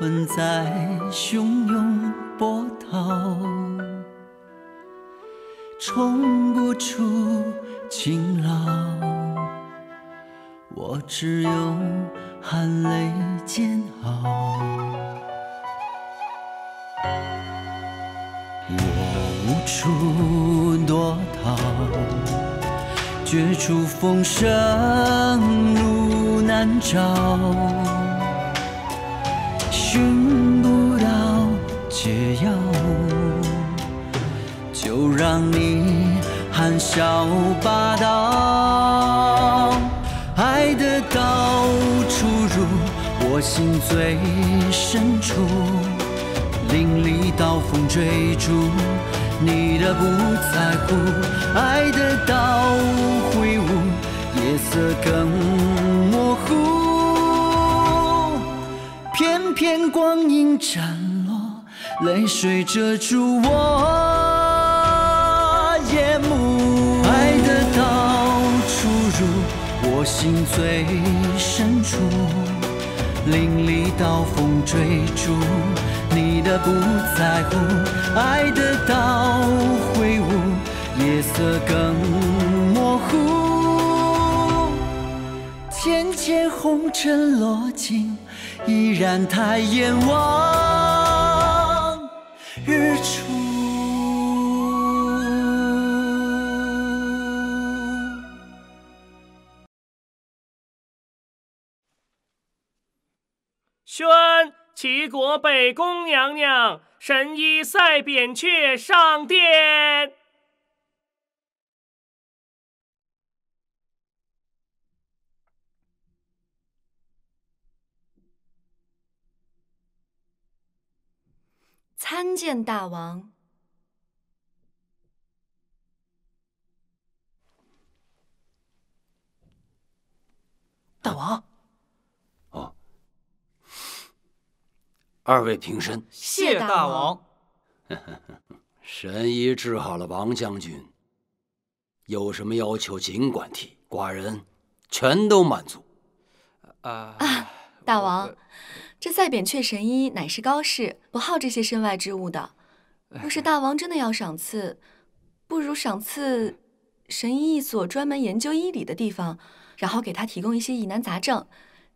魂在汹涌波涛，冲不出勤劳，我只有含泪煎熬。我无处躲逃，绝处逢生路难找。寻不到解药，就让你含笑霸道。爱的刀出入我心最深处，淋漓刀锋追逐你的不在乎。爱的刀挥舞，夜色更。斩落泪水，遮住我眼目。爱的刀出入我心最深处，淋漓刀锋追逐你的不在乎。爱的刀挥舞，夜色更模糊。浅浅红尘落。依然抬眼望日出。宣，齐国北宫娘娘，神医赛扁鹊上殿。参见大王。大王，哦，二位平身。谢大王。神医治好了王将军，有什么要求尽管提，寡人全都满足。啊大王。这赛扁鹊神医乃是高士，不好这些身外之物的。若是大王真的要赏赐，不如赏赐神医一所专门研究医理的地方，然后给他提供一些疑难杂症，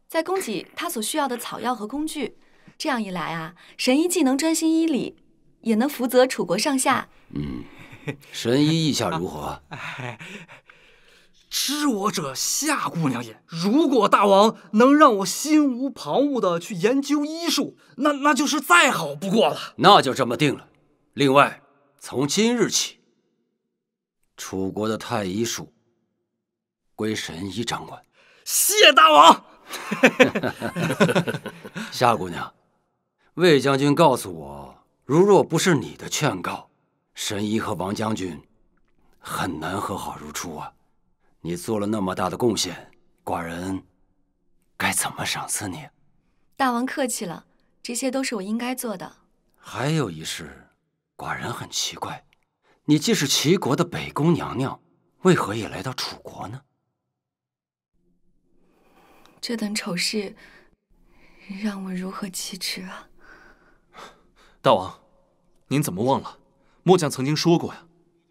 再供给他所需要的草药和工具。这样一来啊，神医既能专心医理，也能福泽楚国上下。嗯，神医意下如何？知我者夏姑娘也。如果大王能让我心无旁骛地去研究医术，那那就是再好不过了。那就这么定了。另外，从今日起，楚国的太医术归神医掌管。谢大王。夏姑娘，魏将军告诉我，如若不是你的劝告，神医和王将军很难和好如初啊。你做了那么大的贡献，寡人该怎么赏赐你？大王客气了，这些都是我应该做的。还有一事，寡人很奇怪，你既是齐国的北宫娘娘，为何也来到楚国呢？这等丑事，让我如何启齿啊？大王，您怎么忘了？末将曾经说过呀，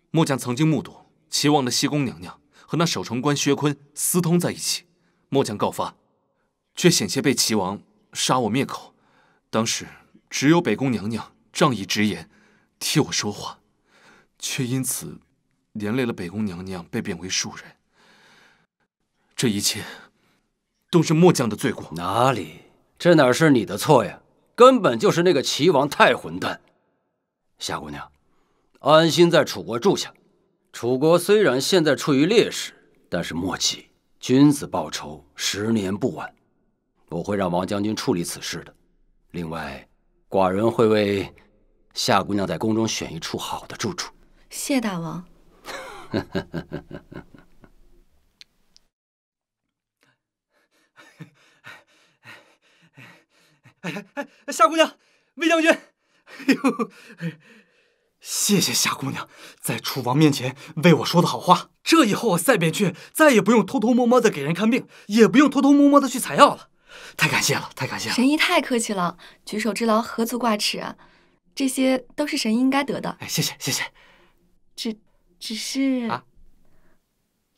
末将曾经目睹齐王的西宫娘娘。和那守城官薛坤私通在一起，末将告发，却险些被齐王杀我灭口。当时只有北宫娘娘仗义直言，替我说话，却因此连累了北宫娘娘被贬为庶人。这一切都是末将的罪过。哪里？这哪是你的错呀？根本就是那个齐王太混蛋。夏姑娘，安心在楚国住下。楚国虽然现在处于劣势，但是莫急，君子报仇，十年不晚。我会让王将军处理此事的。另外，寡人会为夏姑娘在宫中选一处好的住处。谢大王。哎 哎哎！夏姑娘，魏将军。谢谢夏姑娘在楚王面前为我说的好话，这以后我赛扁鹊再也不用偷偷摸摸的给人看病，也不用偷偷摸摸的去采药了。太感谢了，太感谢了！神医太客气了，举手之劳何足挂齿，啊！这些都是神医应该得的。哎，谢谢谢谢。只，只是啊，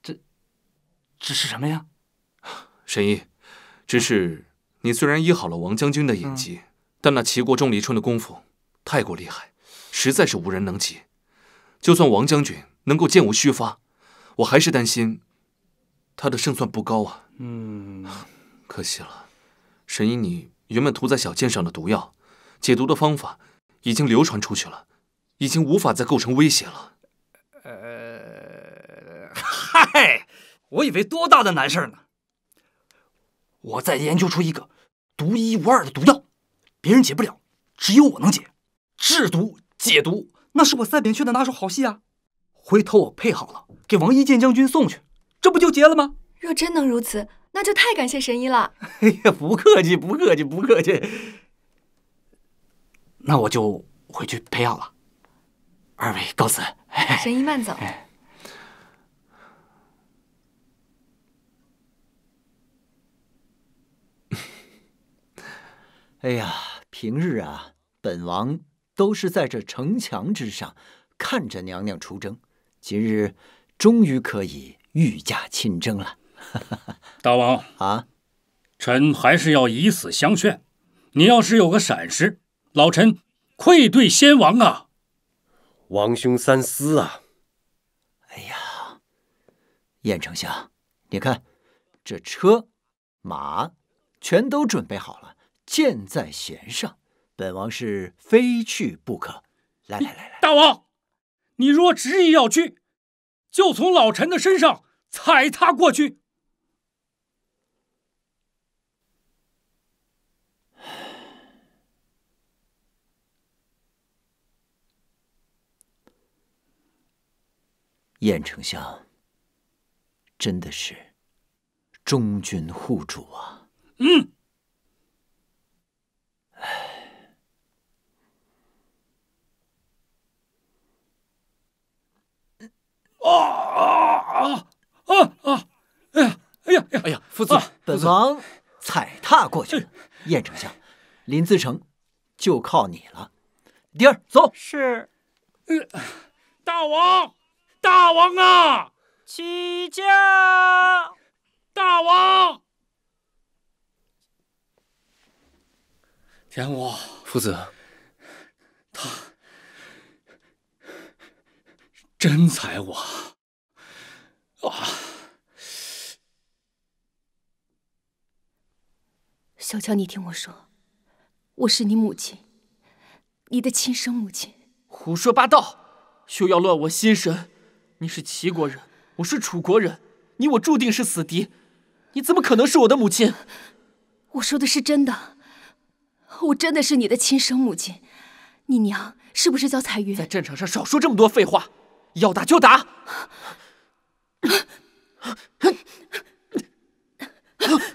这，这是什么呀？神医，只是你虽然医好了王将军的眼疾，但那齐国钟离春的功夫太过厉害。实在是无人能及，就算王将军能够箭无虚发，我还是担心他的胜算不高啊。嗯，可惜了，神医，你原本涂在小箭上的毒药，解毒的方法已经流传出去了，已经无法再构成威胁了。呃，嗨，我以为多大的难事呢，我再研究出一个独一无二的毒药，别人解不了，只有我能解，制毒。解毒，那是我赛炳雀的拿手好戏啊！回头我配好了，给王一见将军送去，这不就结了吗？若真能如此，那就太感谢神医了。哎 呀，不客气，不客气，不客气。那我就回去配药了，二位告辞。神医慢走。哎呀，平日啊，本王。都是在这城墙之上看着娘娘出征，今日终于可以御驾亲征了。大王啊，臣还是要以死相劝，你要是有个闪失，老臣愧对先王啊！王兄三思啊！哎呀，燕丞相，你看，这车、马全都准备好了，箭在弦上。本王是非去不可。来来来来，大王，你若执意要去，就从老臣的身上踩踏过去。晏 丞相真的是忠君护主啊。嗯。唉。狼踩踏过去，燕丞相，林子成，就靠你了。丁儿，走。是。大王，大王啊！起驾。大王。田武。父子。他真踩我。啊！小乔，你听我说，我是你母亲，你的亲生母亲。胡说八道，休要乱我心神。你是齐国人，我是楚国人，你我注定是死敌，你怎么可能是我的母亲？我说的是真的，我真的是你的亲生母亲，你娘是不是叫彩云？在战场上少说这么多废话，要打就打。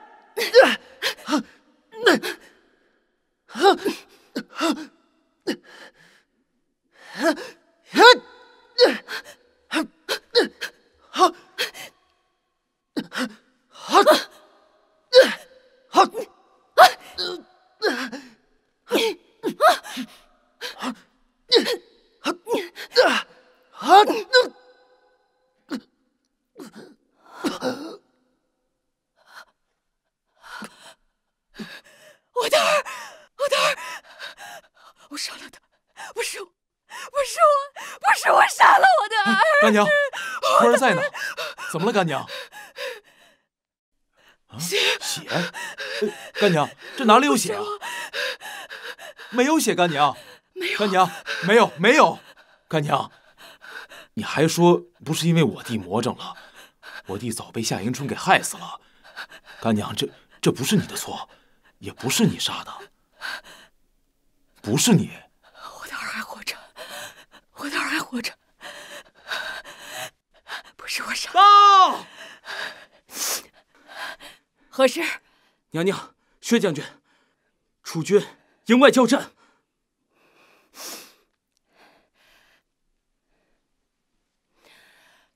干娘，血，干娘，这哪里有血啊？没有血，干娘。没有，干娘，没有，没有。干娘，你还说不是因为我弟魔怔了，我弟早被夏迎春给害死了。干娘，这这不是你的错，也不是你杀的，不是你。是我杀。报，何事？娘娘，薛将军，楚军营外交战，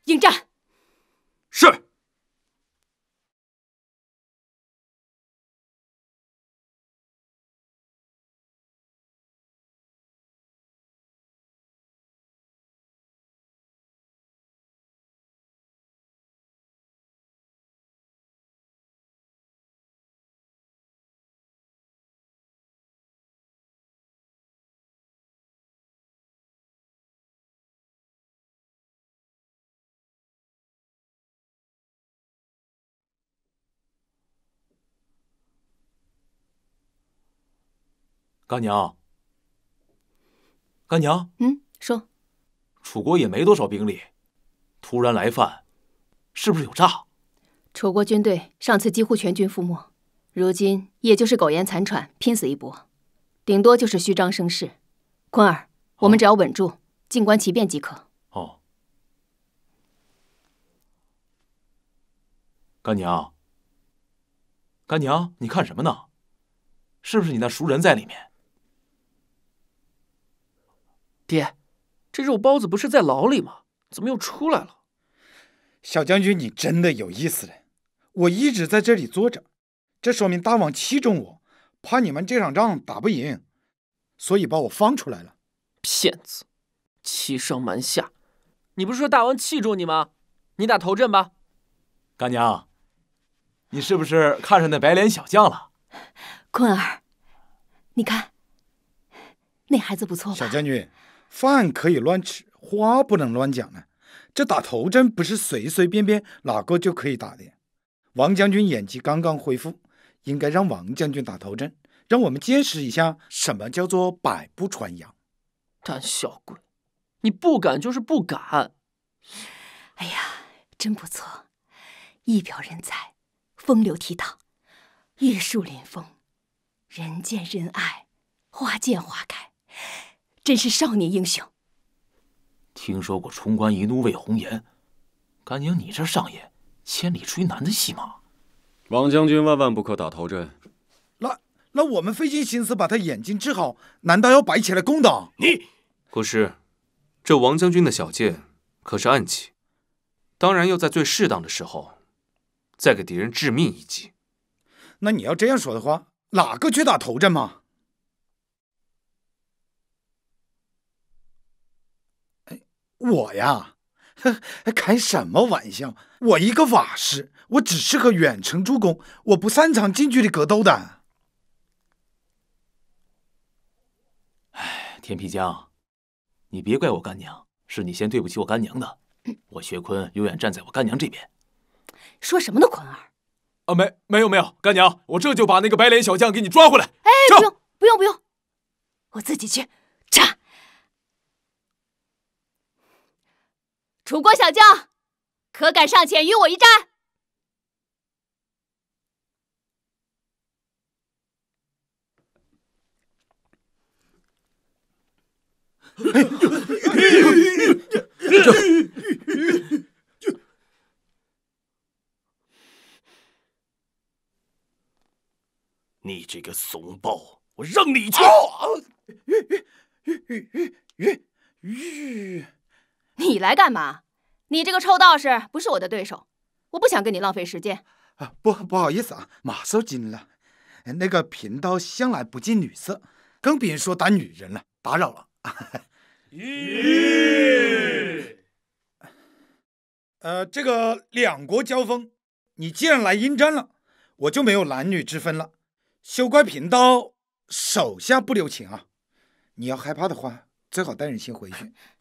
应战。是。干娘，干娘，嗯，说，楚国也没多少兵力，突然来犯，是不是有诈？楚国军队上次几乎全军覆没，如今也就是苟延残喘，拼死一搏，顶多就是虚张声势。坤儿，我们只要稳住，静观其变即可。哦，干娘，干娘，你看什么呢？是不是你那熟人在里面？爹，这肉包子不是在牢里吗？怎么又出来了？小将军，你真的有意思了。我一直在这里坐着，这说明大王器重我，怕你们这场仗打不赢，所以把我放出来了。骗子，欺上瞒下。你不是说大王器重你吗？你打头阵吧。干娘，你是不是看上那白脸小将了？坤儿，你看，那孩子不错吧？小将军。饭可以乱吃，话不能乱讲呢。这打头阵不是随随便便哪个就可以打的。王将军演技刚刚恢复，应该让王将军打头阵，让我们见识一下什么叫做百步穿杨。胆小鬼，你不敢就是不敢。哎呀，真不错，一表人才，风流倜傥，玉树临风，人见人爱，花见花开。真是少年英雄。听说过“冲冠一怒为红颜”，敢娘你这上演千里追男的戏码？王将军万万不可打头阵。那那我们费尽心思把他眼睛治好，难道要摆起来公道？你国师，这王将军的小剑可是暗器，当然要在最适当的时候，再给敌人致命一击。那你要这样说的话，哪个去打头阵嘛？我呀，开什么玩笑！我一个法师，我只适合远程助攻，我不擅长近距离格斗的。哎，田皮江，你别怪我干娘，是你先对不起我干娘的。我薛坤永远站在我干娘这边。说什么呢，坤儿？啊，没没有没有，干娘，我这就把那个白脸小将给你抓回来。哎，不用不用不用，我自己去。查。楚国小将，可敢上前与我一战？你这个怂包，我让你去！你来干嘛？你这个臭道士不是我的对手，我不想跟你浪费时间。啊，不，不好意思啊，马受惊了。那个贫道向来不近女色，更别说打女人了。打扰了。咦？呃，这个两国交锋，你既然来应战了，我就没有男女之分了。休怪贫道手下不留情啊！你要害怕的话，最好带人先回去。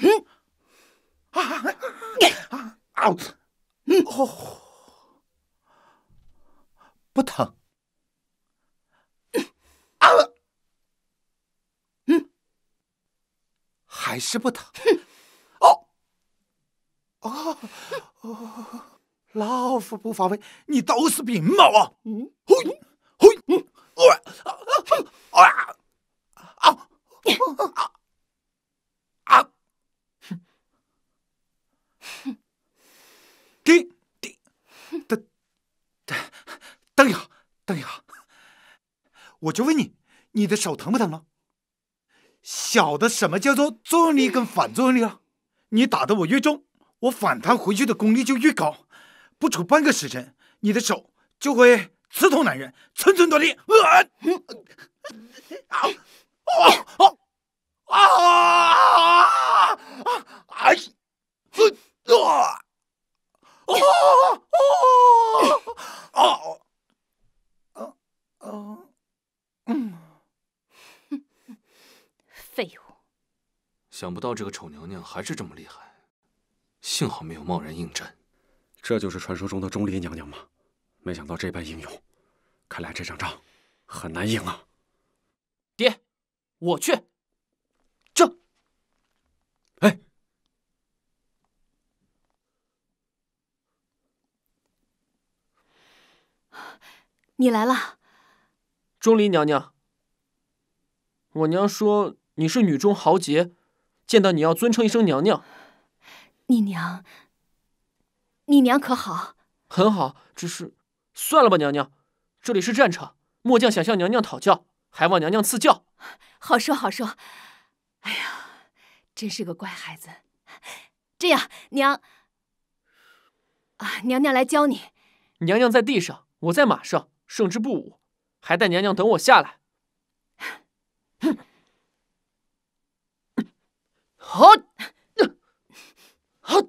嗯，啊啊啊啊 o 不疼，啊，嗯，还是不疼。哦，哦，老虎不发威，你都是病猫啊！嗯，嘿，嘿，啊啊啊啊啊！等一下，我就问你，你的手疼不疼了？晓得什么叫做作用力跟反作用力啊？你打的我越重，我反弹回去的功力就越高。不出半个时辰，你的手就会刺痛男人，寸寸断裂。啊！啊！啊！啊！啊啊啊啊！啊！啊！嗯，废物！想不到这个丑娘娘还是这么厉害，幸好没有贸然应战。这就是传说中的钟离娘娘吗？没想到这般英勇，看来这场仗很难赢啊！爹，我去。这，哎，你来了。钟离娘娘，我娘说你是女中豪杰，见到你要尊称一声娘娘。你娘，你娘可好？很好，只是，算了吧，娘娘，这里是战场，末将想向娘娘讨教，还望娘娘赐教。好说好说，哎呀，真是个乖孩子。这样，娘，啊，娘娘来教你，娘娘在地上，我在马上，胜之不武。还带娘娘等我下来。好，好，好，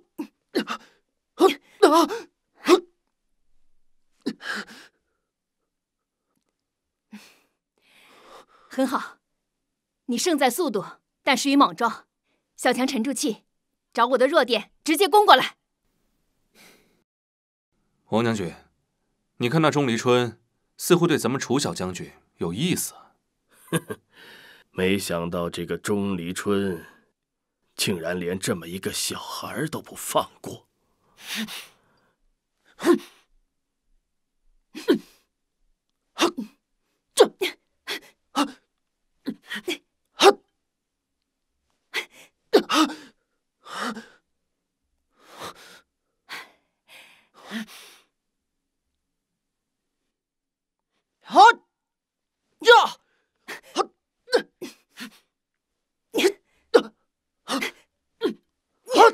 好，很好。你胜在速度，但失于莽撞。小强，沉住气，找我的弱点，直接攻过来。王将军，你看那钟离春。似乎对咱们楚小将军有意思，呵呵，没想到这个钟离春，竟然连这么一个小孩都不放过，哼，哼，哼，这，啊，啊，啊。好呀，好，你，好，好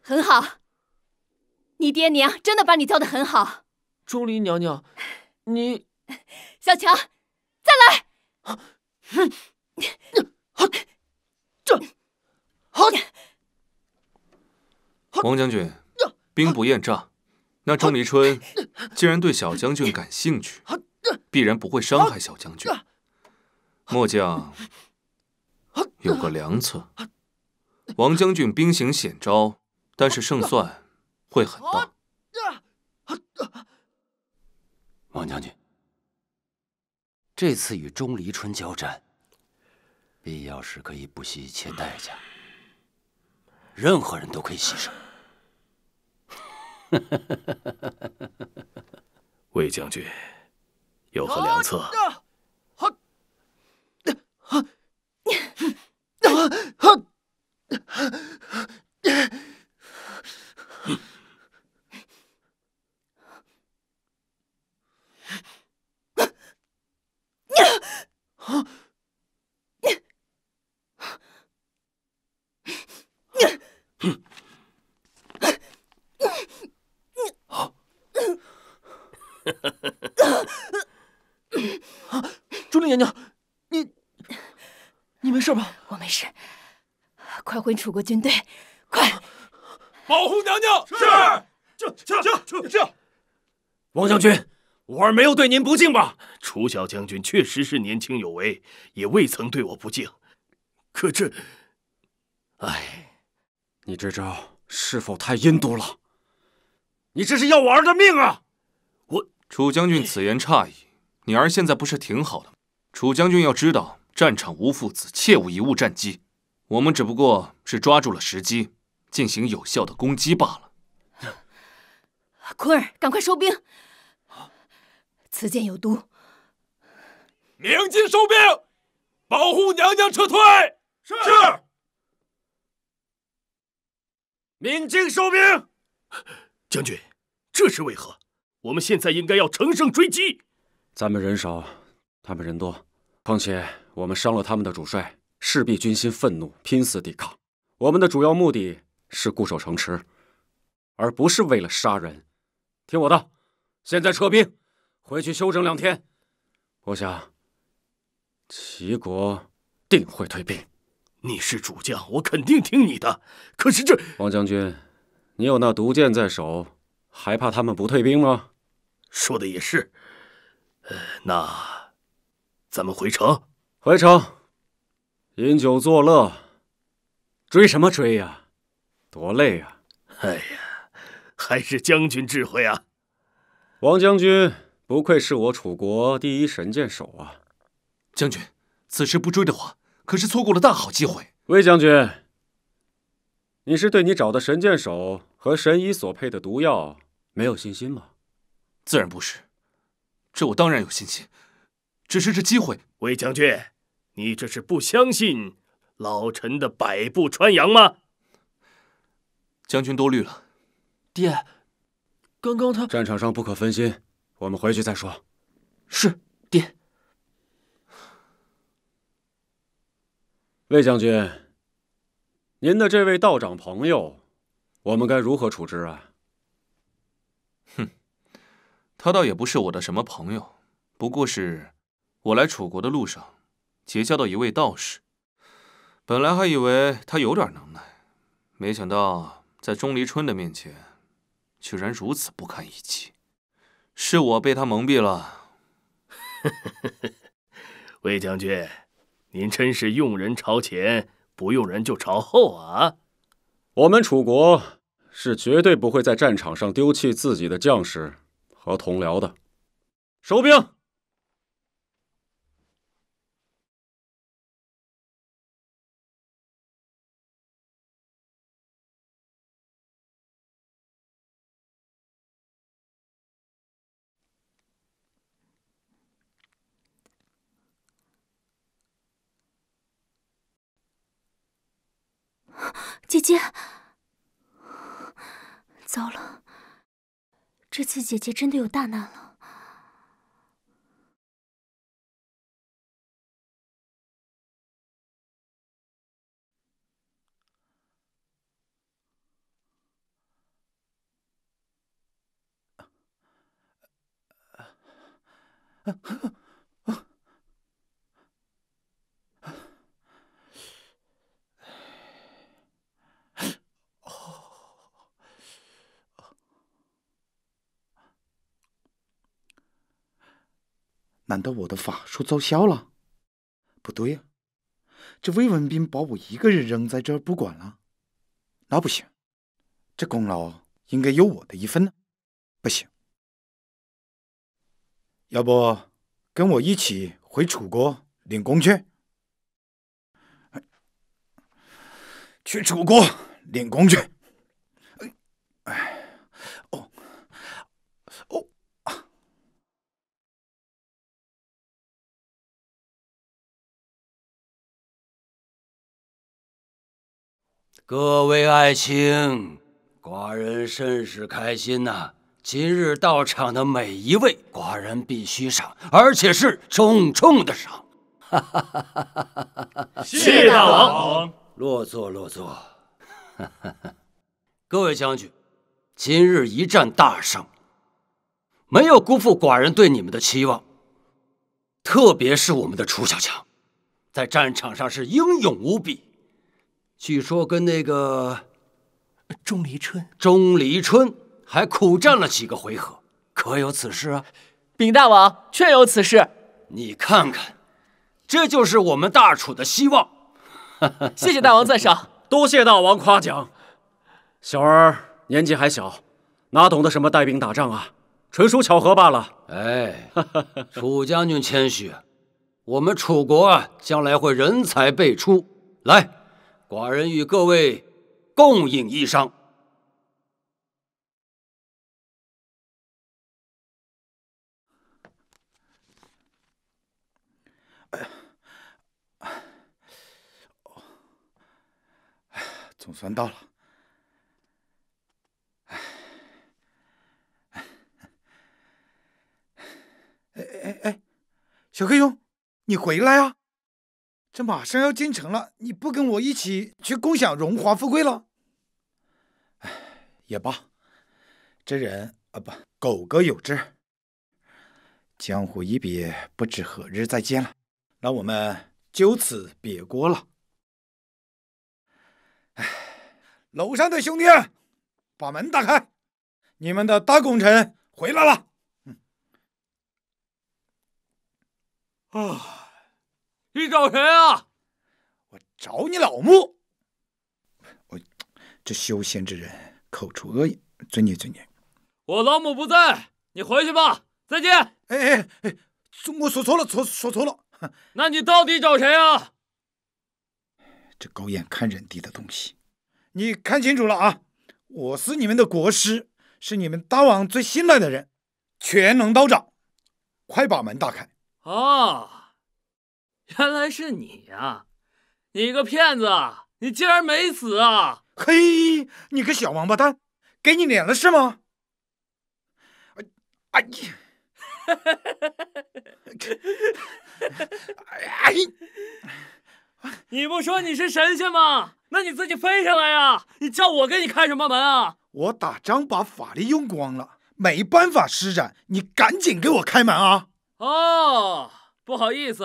很好，你爹娘真的把你教的很好。钟离娘娘，你小强，再来。嗯，好，这好。王将军，兵不厌诈。那钟离春既然对小将军感兴趣，必然不会伤害小将军。末将有个良策。王将军兵行险招，但是胜算会很大。王将军，这次与钟离春交战，必要时可以不惜一切代价，任何人都可以牺牲。哈，魏将军，有何良策？啊！好，啊！啊！哈哈，啊，朱令娘娘，你你没事吧？我没事，快回楚国军队，快，保护娘娘！是，将将将将。王将军，我儿没有对您不敬吧？楚小将军确实是年轻有为，也未曾对我不敬，可这……哎，你这招是否太阴毒了？你这是要我儿的命啊！楚将军此言差矣，你儿现在不是挺好的吗？楚将军要知道，战场无父子，切勿贻误战机。我们只不过是抓住了时机，进行有效的攻击罢了。坤儿，赶快收兵！此箭有毒。明镜收兵，保护娘娘撤退。是。明镜收兵。将军，这是为何？我们现在应该要乘胜追击。咱们人少，他们人多，况且我们伤了他们的主帅，势必军心愤怒，拼死抵抗。我们的主要目的是固守城池，而不是为了杀人。听我的，现在撤兵，回去休整两天。我想，齐国定会退兵。你是主将，我肯定听你的。可是这……王将军，你有那毒箭在手，还怕他们不退兵吗？说的也是，那咱们回城。回城，饮酒作乐，追什么追呀？多累啊！哎呀，还是将军智慧啊！王将军，不愧是我楚国第一神箭手啊！将军，此时不追的话，可是错过了大好机会。魏将军，你是对你找的神箭手和神医所配的毒药没有信心吗？自然不是，这我当然有信心。只是这机会，魏将军，你这是不相信老臣的百步穿杨吗？将军多虑了，爹，刚刚他战场上不可分心，我们回去再说。是，爹。魏将军，您的这位道长朋友，我们该如何处置啊？哼。他倒也不是我的什么朋友，不过是，我来楚国的路上，结交的一位道士。本来还以为他有点能耐，没想到在钟离春的面前，居然如此不堪一击。是我被他蒙蔽了。魏将军，您真是用人朝前，不用人就朝后啊！我们楚国是绝对不会在战场上丢弃自己的将士。和同僚的，收兵！姐姐，糟了！这次姐姐真的有大难了。难道我的法术奏效了？不对呀，这魏文斌把我一个人扔在这儿不管了，那不行，这功劳应该有我的一份呢。不行，要不跟我一起回楚国领功去，去楚国领功去。各位爱卿，寡人甚是开心呐！今日到场的每一位，寡人必须赏，而且是重重的赏。谢大王。落座，落座。各位将军，今日一战大胜，没有辜负寡人对你们的期望。特别是我们的楚小强，在战场上是英勇无比。据说跟那个钟离春，钟离春还苦战了几个回合，可有此事？禀大王，确有此事。你看看，这就是我们大楚的希望。谢谢大王赞赏，多谢大王夸奖。小儿年纪还小，哪懂得什么带兵打仗啊？纯属巧合罢了。哎，楚将军谦虚，我们楚国将来会人才辈出。来。寡人与各位共饮一觞。哎总算到了。哎，哎，哎哎哎哎小黑熊，你回来啊！这马上要进城了，你不跟我一起去共享荣华富贵了？哎，也罢，这人啊，不狗哥有志。江湖一别，不知何日再见了。那我们就此别过了。哎，楼上的兄弟，把门打开，你们的大功臣回来了。啊！你找谁啊？我找你老母。我这修仙之人，口出恶言，尊孽尊孽。我老母不在，你回去吧。再见。哎哎哎！我说错了，错说错了。那你到底找谁啊？这狗眼看人低的东西。你看清楚了啊！我是你们的国师，是你们大王最信赖的人，全能道长。快把门打开啊！原来是你呀！你个骗子，你竟然没死啊！嘿，你个小王八蛋，给你脸了是吗？哎哎你！哎哎你！你不说你是神仙吗？那你自己飞上来呀！你叫我给你开什么门啊？我打仗把法力用光了，没办法施展。你赶紧给我开门啊！哦，不好意思。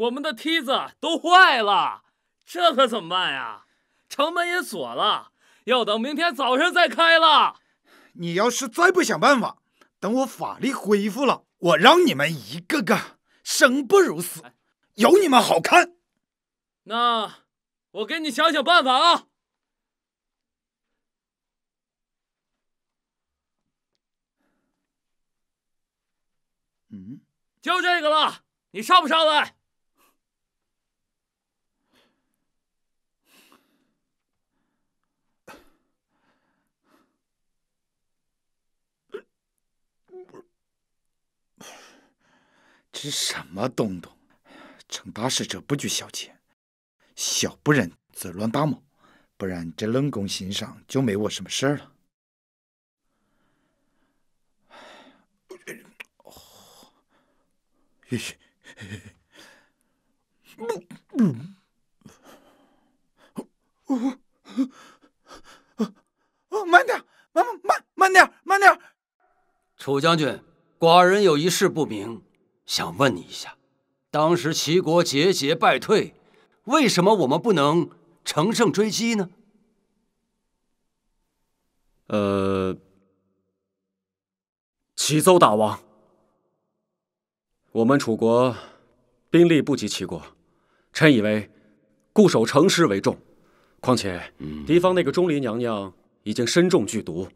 我们的梯子都坏了，这可怎么办呀？城门也锁了，要等明天早上再开了。你要是再不想办法，等我法力恢复了，我让你们一个个生不如死，有你们好看。那我给你想想办法啊。嗯，就这个了，你上不上来？这什么东东？成大事者不拘小节，小不忍则乱大谋。不然，这冷宫心上就没我什么事儿了。哦，嘘，不不，我我我，慢点，慢慢慢点，慢点。楚将军，寡人有一事不明。想问你一下，当时齐国节节败退，为什么我们不能乘胜追击呢？呃，齐邹大王，我们楚国兵力不及齐国，臣以为固守城池为重。况且敌方那个钟离娘娘已经身中剧毒，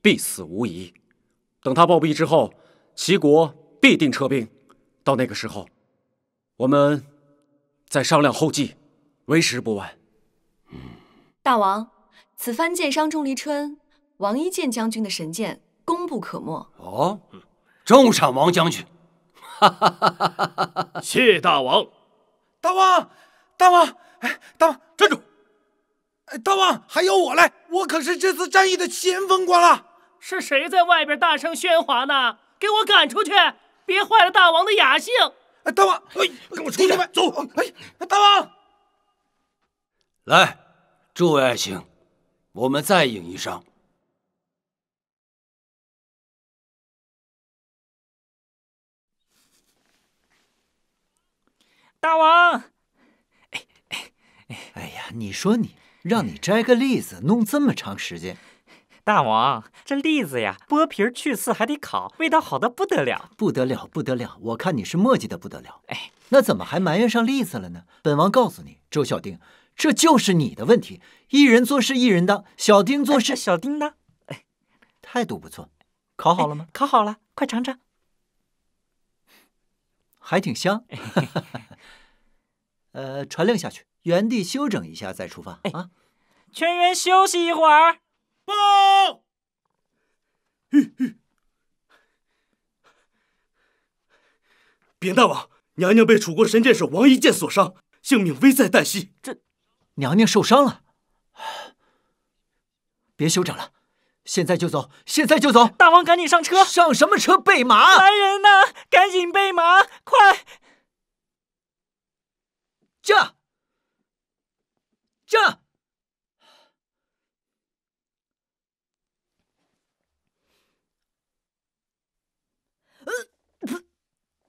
必死无疑。等她暴毙之后，齐国必定撤兵。到那个时候，我们再商量后计，为时不晚。大王，此番箭伤钟离春，王一剑将军的神箭功不可没。哦，重赏王将军！哈哈哈哈哈哈！谢大王。大王，大王，哎，大王，站住！哎，大王，还有我来？我可是这次战役的先锋官了。是谁在外边大声喧哗呢？给我赶出去！别坏了大王的雅兴，哎，大王，哎，跟我出去走。哎，大王，来，诸位爱卿，我们再饮一觞。大王，哎哎哎！哎呀，你说你，让你摘个栗子，弄这么长时间。大王，这栗子呀，剥皮去刺还得烤，味道好的不得了，不得了，不得了！我看你是磨叽的不得了。哎，那怎么还埋怨上栗子了呢？本王告诉你，周小丁，这就是你的问题。一人做事一人当，小丁做事，小丁当。哎，态度不错，烤好了吗？烤好了，快尝尝，还挺香。呃，传令下去，原地休整一下再出发。哎啊，全员休息一会儿。报，禀大王，娘娘被楚国神箭手王一箭所伤，性命危在旦夕。这，娘娘受伤了，别休整了，现在就走，现在就走。大王，赶紧上车！上什么车？备马！来人呐，赶紧备马，快！驾！驾！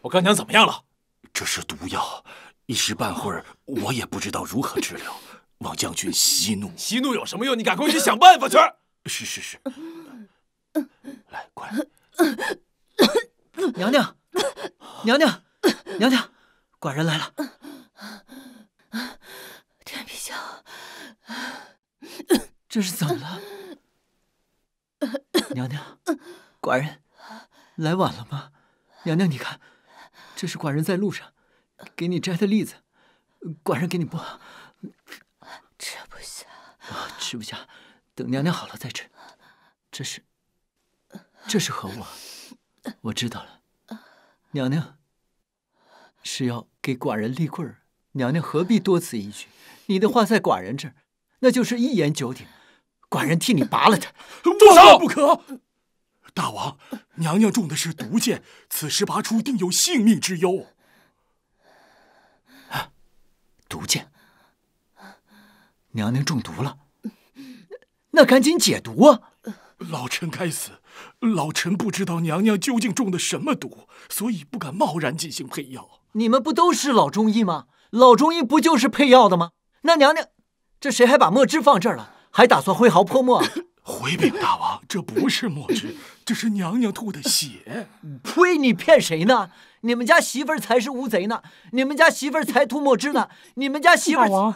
我干娘怎么样了？这是毒药，一时半会儿我也不知道如何治疗。望将军息怒，息怒有什么用？你赶快去想办法去！是是是，来，过来，娘娘，娘娘，娘娘。寡人来了。天皮香，这是怎么了？娘娘，寡人来晚了吗？娘娘，你看，这是寡人在路上给你摘的栗子，寡人给你剥。吃不下。吃不下，等娘娘好了再吃。这是，这是何物？我知道了，娘娘是要。给寡人立棍儿，娘娘何必多此一举？你的话在寡人这儿，那就是一言九鼎。寡人替你拔了他，住手！不可！大王，娘娘中的是毒箭，此时拔出，定有性命之忧。毒箭，娘娘中毒了，那赶紧解毒啊！老臣该死，老臣不知道娘娘究竟中的什么毒，所以不敢贸然进行配药。你们不都是老中医吗？老中医不就是配药的吗？那娘娘，这谁还把墨汁放这儿了？还打算挥毫泼墨？回禀大王，这不是墨汁，这是娘娘吐的血。呸！你骗谁呢？你们家媳妇儿才是乌贼呢！你们家媳妇儿才吐墨汁呢！你们家媳妇儿……大王，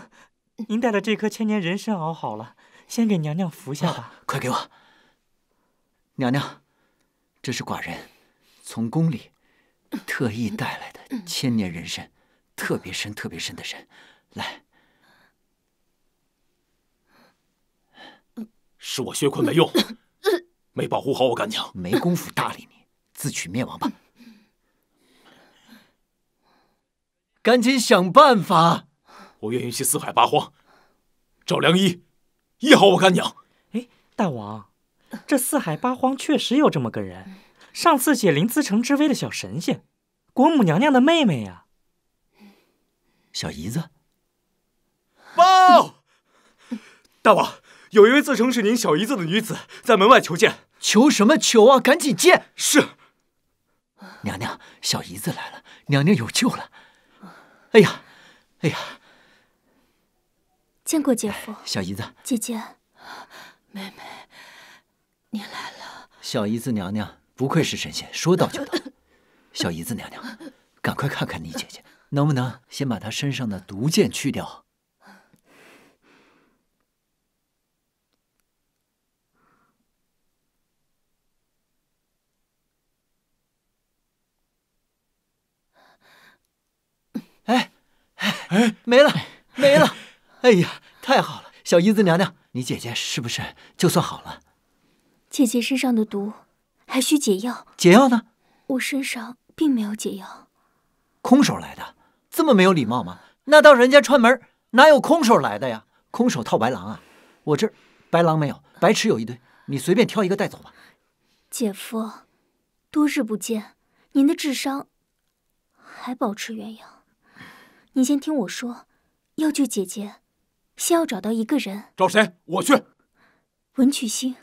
您带的这颗千年人参熬好了，先给娘娘服下吧。快给我，娘娘，这是寡人从宫里。特意带来的千年人参，特别深、特别深的参，来，是我薛坤没用，没保护好我干娘，没工夫搭理你，自取灭亡吧！赶紧想办法，我愿意去四海八荒找良医，医好我干娘。哎，大王，这四海八荒确实有这么个人。上次解林子成之危的小神仙，国母娘娘的妹妹呀，小姨子。报，大王，有一位自称是您小姨子的女子在门外求见。求什么求啊？赶紧见。是，娘娘，小姨子来了，娘娘有救了。哎呀，哎呀，见过姐夫，小姨子，姐姐，妹妹，你来了，小姨子，娘娘。不愧是神仙，说到就到。小姨子娘娘，赶快看看你姐姐，能不能先把她身上的毒箭去掉？哎哎没了没了！哎呀，太好了！小姨子娘娘，你姐姐是不是就算好了？姐姐身上的毒。还需解药，解药呢？我身上并没有解药，空手来的，这么没有礼貌吗？那到人家串门哪有空手来的呀？空手套白狼啊！我这儿白狼没有，白痴有一堆，你随便挑一个带走吧。姐夫，多日不见，您的智商还保持原样？你先听我说，要救姐姐，先要找到一个人，找谁？我去。文曲星。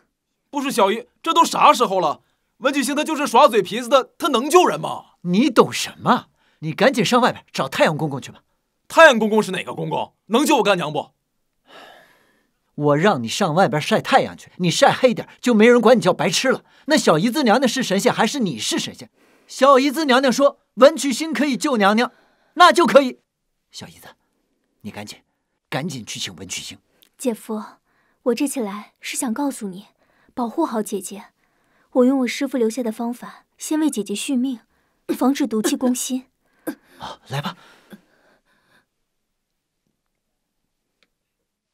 不是小姨，这都啥时候了？文曲星他就是耍嘴皮子的，他能救人吗？你懂什么？你赶紧上外边找太阳公公去吧。太阳公公是哪个公公？能救我干娘不？我让你上外边晒太阳去，你晒黑点，就没人管你叫白痴了。那小姨子娘娘是神仙，还是你是神仙？小姨子娘娘说文曲星可以救娘娘，那就可以。小姨子，你赶紧，赶紧去请文曲星。姐夫，我这次来是想告诉你，保护好姐姐。我用我师傅留下的方法，先为姐姐续命，防止毒气攻心。来吧。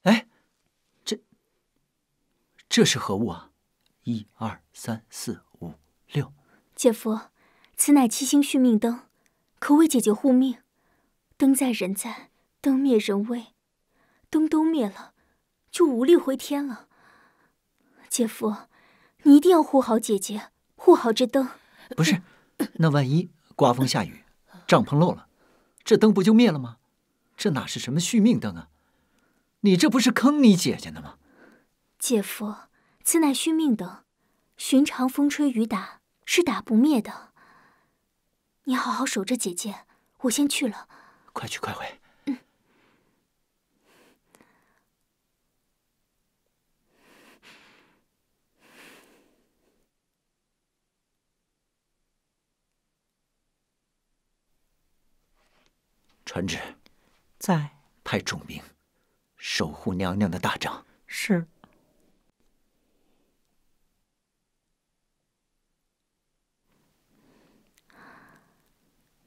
哎，这这是何物啊？一、二、三、四、五、六。姐夫，此乃七星续命灯，可为姐姐护命。灯在人在，灯灭人危。灯都灭了，就无力回天了。姐夫。你一定要护好姐姐，护好这灯。不是，那万一刮风下雨，帐篷漏了，这灯不就灭了吗？这哪是什么续命灯啊！你这不是坑你姐姐呢吗？姐夫，此乃续命灯，寻常风吹雨打是打不灭的。你好好守着姐姐，我先去了。快去快回。传旨，在派重兵守护娘娘的大帐。是，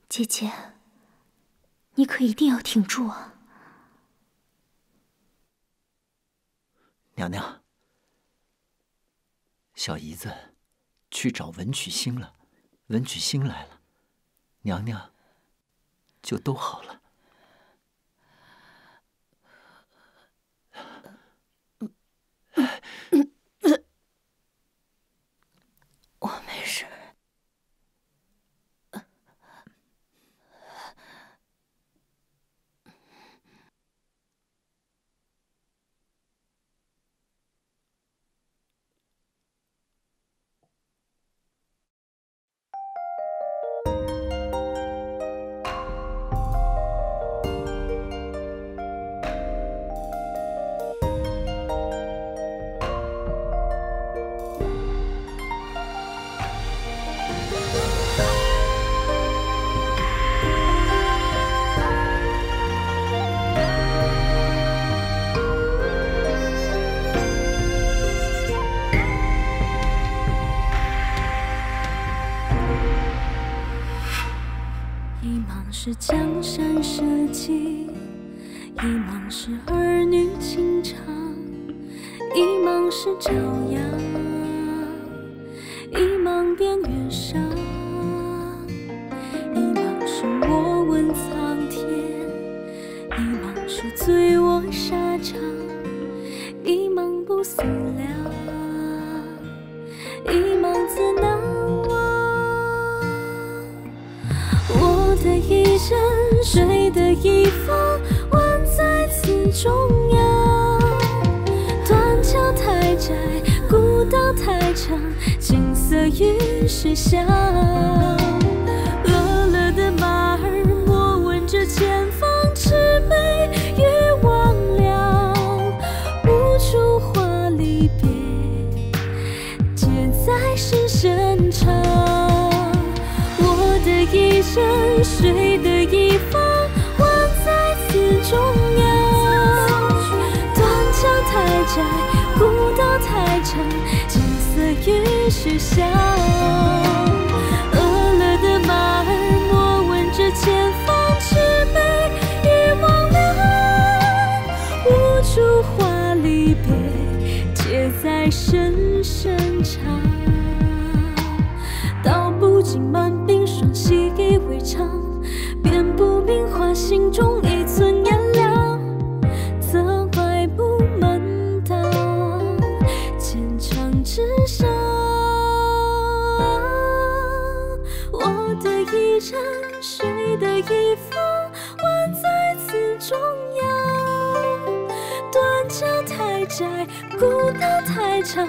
姐姐，你可一定要挺住啊！娘娘，小姨子去找文曲星了，文曲星来了，娘娘就都好了。是江山社稷，一忙是儿女情长，一忙是朝阳。心中一寸炎凉，责怪不门当，坚强至上。我的一盏，谁的一方，万载此中央。断桥太窄，古道太长。